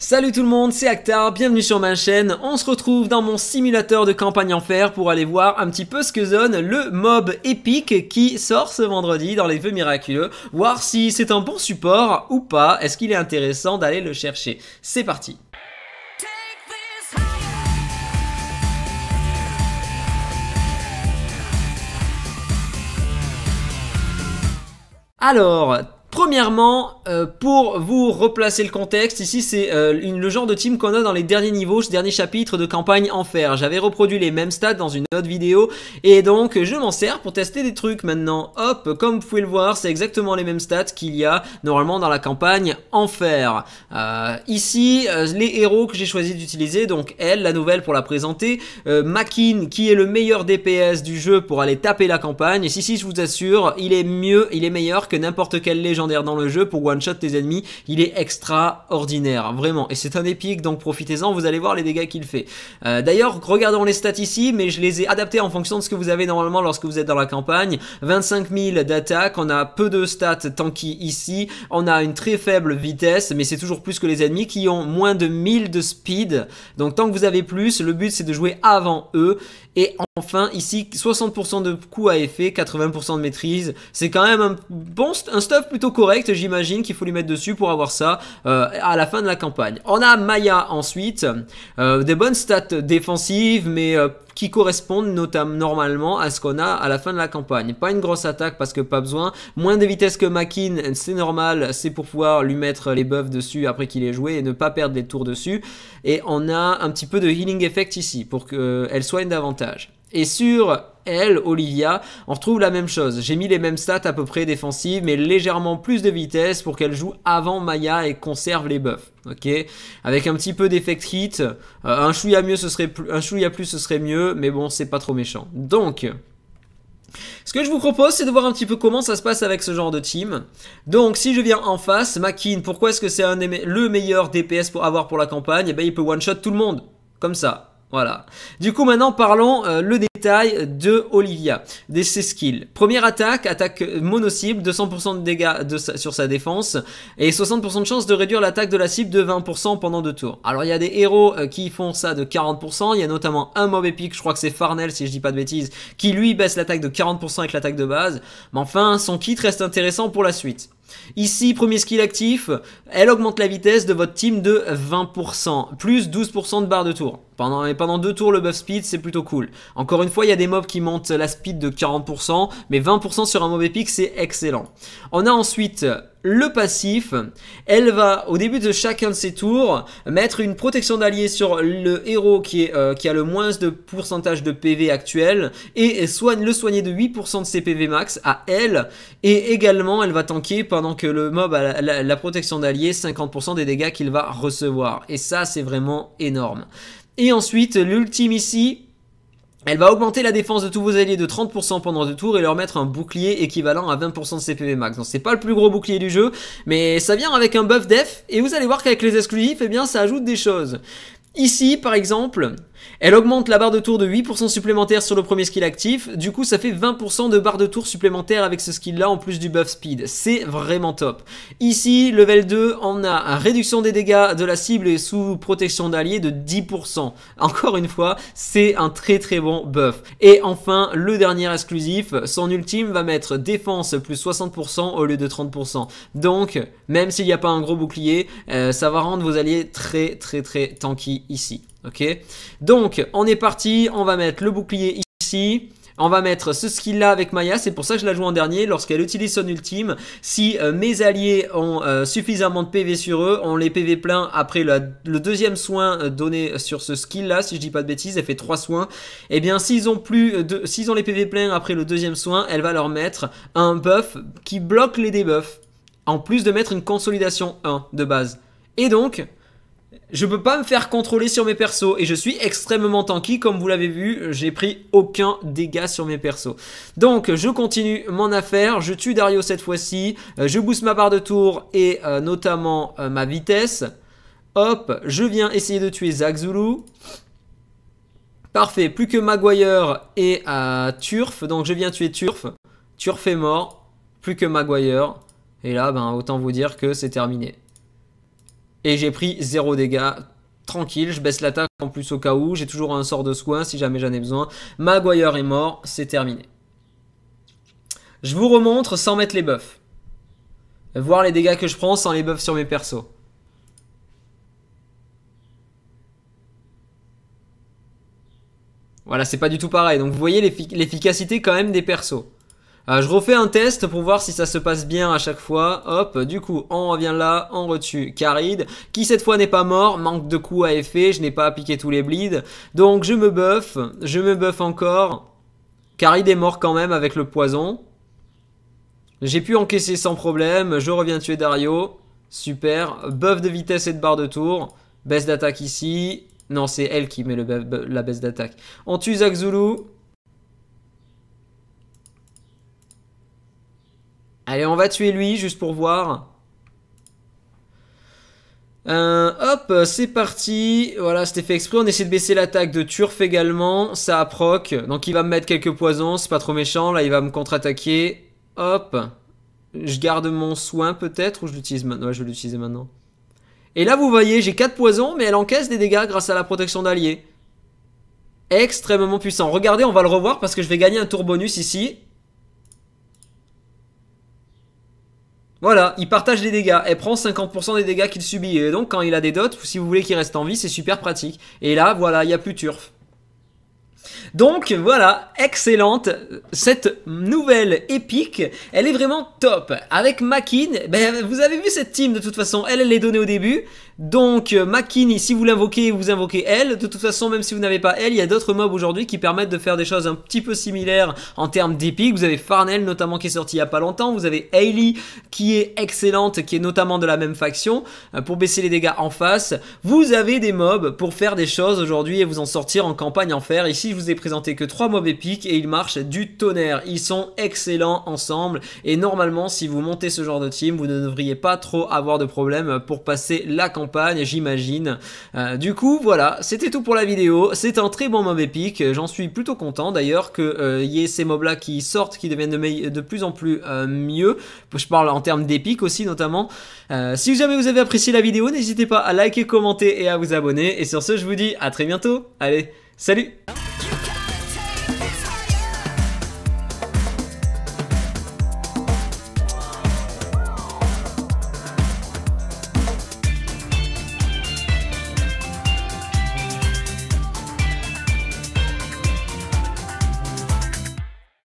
Salut tout le monde, c'est Actar, bienvenue sur ma chaîne. On se retrouve dans mon simulateur de campagne en fer pour aller voir un petit peu ce que zone le mob épique qui sort ce vendredi dans les vœux miraculeux, voir si c'est un bon support ou pas, est-ce qu'il est intéressant d'aller le chercher. C'est parti Alors, Premièrement, euh, pour vous replacer le contexte, ici c'est euh, le genre de team qu'on a dans les derniers niveaux, ce dernier chapitre de campagne Enfer. J'avais reproduit les mêmes stats dans une autre vidéo et donc je m'en sers pour tester des trucs maintenant. Hop, comme vous pouvez le voir, c'est exactement les mêmes stats qu'il y a normalement dans la campagne Enfer. Euh, ici, les héros que j'ai choisi d'utiliser, donc elle, la nouvelle pour la présenter, Makin qui est le meilleur DPS du jeu pour aller taper la campagne. si, si, je vous assure, il est mieux, il est meilleur que n'importe quelle légende dans le jeu pour one-shot tes ennemis. Il est extraordinaire, vraiment. Et c'est un épique, donc profitez-en, vous allez voir les dégâts qu'il fait. Euh, d'ailleurs, regardons les stats ici, mais je les ai adaptés en fonction de ce que vous avez normalement lorsque vous êtes dans la campagne. 25 000 d'attaque, on a peu de stats tanky ici, on a une très faible vitesse, mais c'est toujours plus que les ennemis qui ont moins de 1000 de speed. Donc tant que vous avez plus, le but c'est de jouer avant eux. Et enfin ici, 60% de coups à effet, 80% de maîtrise. C'est quand même un bon un stuff plutôt correct, j'imagine, qu'il faut lui mettre dessus pour avoir ça euh, à la fin de la campagne. On a Maya ensuite, euh, des bonnes stats défensives, mais euh, qui correspondent notamment normalement à ce qu'on a à la fin de la campagne. Pas une grosse attaque parce que pas besoin. Moins de vitesse que Makin, c'est normal, c'est pour pouvoir lui mettre les buffs dessus après qu'il ait joué et ne pas perdre des tours dessus. Et on a un petit peu de healing effect ici pour qu'elle soigne davantage. Et sur elle, Olivia, on retrouve la même chose. J'ai mis les mêmes stats à peu près défensives, mais légèrement plus de vitesse pour qu'elle joue avant Maya et conserve les buffs. Ok, avec un petit peu d'effect hit, euh, un chouïa mieux ce serait plus, un chouïa plus ce serait mieux, mais bon c'est pas trop méchant. Donc ce que je vous propose, c'est de voir un petit peu comment ça se passe avec ce genre de team. Donc, si je viens en face, Makin, pourquoi est-ce que c'est le meilleur DPS pour avoir pour la campagne Eh bien, il peut one-shot tout le monde, comme ça. Voilà. Du coup, maintenant, parlons euh, le détail de Olivia, de ses skills. Première attaque, attaque mono-cible, 200% de dégâts de sur sa défense et 60% de chance de réduire l'attaque de la cible de 20% pendant deux tours. Alors, il y a des héros euh, qui font ça de 40%. Il y a notamment un mob épique, je crois que c'est Farnell, si je dis pas de bêtises, qui lui baisse l'attaque de 40% avec l'attaque de base. Mais enfin, son kit reste intéressant pour la suite. Ici, premier skill actif, elle augmente la vitesse de votre team de 20%, plus 12% de barre de tour. Pendant, et pendant deux tours, le buff speed, c'est plutôt cool. Encore une fois, il y a des mobs qui montent la speed de 40%, mais 20% sur un mauvais épique c'est excellent. On a ensuite le passif. Elle va, au début de chacun de ses tours, mettre une protection d'allié sur le héros qui, est, euh, qui a le moins de pourcentage de PV actuel et soigne, le soigner de 8% de ses PV max à elle. Et également, elle va tanker pendant que le mob a la, la protection d'allié 50% des dégâts qu'il va recevoir. Et ça, c'est vraiment énorme. Et ensuite, l'ultime ici, elle va augmenter la défense de tous vos alliés de 30% pendant deux tours et leur mettre un bouclier équivalent à 20% de CPV max. Donc c'est pas le plus gros bouclier du jeu, mais ça vient avec un buff def et vous allez voir qu'avec les exclusifs, eh bien ça ajoute des choses. Ici, par exemple, elle augmente la barre de tour de 8% supplémentaire sur le premier skill actif, du coup ça fait 20% de barre de tour supplémentaire avec ce skill là en plus du buff speed, c'est vraiment top. Ici, level 2, on a réduction des dégâts de la cible et sous protection d'alliés de 10%. Encore une fois, c'est un très très bon buff. Et enfin, le dernier exclusif, son ultime va mettre défense plus 60% au lieu de 30%. Donc, même s'il n'y a pas un gros bouclier, euh, ça va rendre vos alliés très très très tanky ici. Ok Donc, on est parti. On va mettre le bouclier ici. On va mettre ce skill-là avec Maya, c'est pour ça que je la joue en dernier. Lorsqu'elle utilise son ultime, si euh, mes alliés ont euh, suffisamment de PV sur eux, on les PV plein après le deuxième soin euh, donné sur ce skill-là, si je dis pas de bêtises, elle fait trois soins. Et eh bien, s'ils ont plus s'ils ont les PV pleins après le deuxième soin, elle va leur mettre un buff qui bloque les debuffs. En plus de mettre une consolidation 1 de base. Et donc, je peux pas me faire contrôler sur mes persos et je suis extrêmement tanky comme vous l'avez vu, j'ai pris aucun dégât sur mes persos. Donc je continue mon affaire, je tue Dario cette fois-ci, euh, je booste ma barre de tour et euh, notamment euh, ma vitesse. Hop, je viens essayer de tuer Zach Zulu. Parfait, plus que Maguire et Turf, donc je viens tuer Turf. Turf est mort, plus que Maguire. Et là, ben, autant vous dire que c'est terminé. Et j'ai pris 0 dégâts. Tranquille, je baisse l'attaque en plus au cas où. J'ai toujours un sort de soin si jamais j'en ai besoin. Maguire est mort, c'est terminé. Je vous remontre sans mettre les buffs. Voir les dégâts que je prends sans les buffs sur mes persos. Voilà, c'est pas du tout pareil. Donc vous voyez l'efficacité quand même des persos. Euh, je refais un test pour voir si ça se passe bien à chaque fois. Hop, du coup, on revient là, on retue Karid, qui cette fois n'est pas mort, manque de coups à effet, je n'ai pas appliqué tous les bleeds. Donc je me buff, je me buff encore. Karid est mort quand même avec le poison. J'ai pu encaisser sans problème, je reviens tuer Dario. Super, buff de vitesse et de barre de tour. Baisse d'attaque ici. Non, c'est elle qui met la baisse d'attaque. On tue Zach Et on va tuer lui, juste pour voir. Euh, hop, c'est parti. Voilà, c'était fait exprès. On essaie de baisser l'attaque de Turf également. Ça approque. Donc il va me mettre quelques poisons. C'est pas trop méchant. Là, il va me contre-attaquer. Hop. Je garde mon soin peut-être ou je l'utilise maintenant ouais, je vais l'utiliser maintenant. Et là, vous voyez, j'ai 4 poisons, mais elle encaisse des dégâts grâce à la protection d'alliés. Extrêmement puissant. Regardez, on va le revoir parce que je vais gagner un tour bonus ici. Voilà, il partage les dégâts. Elle prend 50% des dégâts qu'il subit. Et donc, quand il a des dots, si vous voulez qu'il reste en vie, c'est super pratique. Et là, voilà, il n'y a plus turf. Donc voilà, excellente cette nouvelle épique, elle est vraiment top. Avec Makin, ben, vous avez vu cette team de toute façon, elle, elle est donnée au début, donc, euh, Makini, si vous l'invoquez, vous invoquez elle. De toute façon, même si vous n'avez pas elle, il y a d'autres mobs aujourd'hui qui permettent de faire des choses un petit peu similaires en termes d'épique. Vous avez Farnell, notamment, qui est sorti il y a pas longtemps. Vous avez Hailey, qui est excellente, qui est notamment de la même faction, euh, pour baisser les dégâts en face. Vous avez des mobs pour faire des choses aujourd'hui et vous en sortir en campagne en fer. Ici, je vous ai présenté que trois mobs épiques et ils marchent du tonnerre. Ils sont excellents ensemble et normalement, si vous montez ce genre de team, vous ne devriez pas trop avoir de problème pour passer la campagne j'imagine. Euh, du coup, voilà, c'était tout pour la vidéo. C'est un très bon mob épique. J'en suis plutôt content d'ailleurs que euh, y ait ces mobs là qui sortent, qui deviennent de, plus en plus euh, mieux. Je parle en termes d'épique aussi notamment. si jamais vous avez apprécié la vidéo, n'hésitez pas à liker, commenter et à vous abonner. Et sur ce, je vous dis à très bientôt. Allez, salut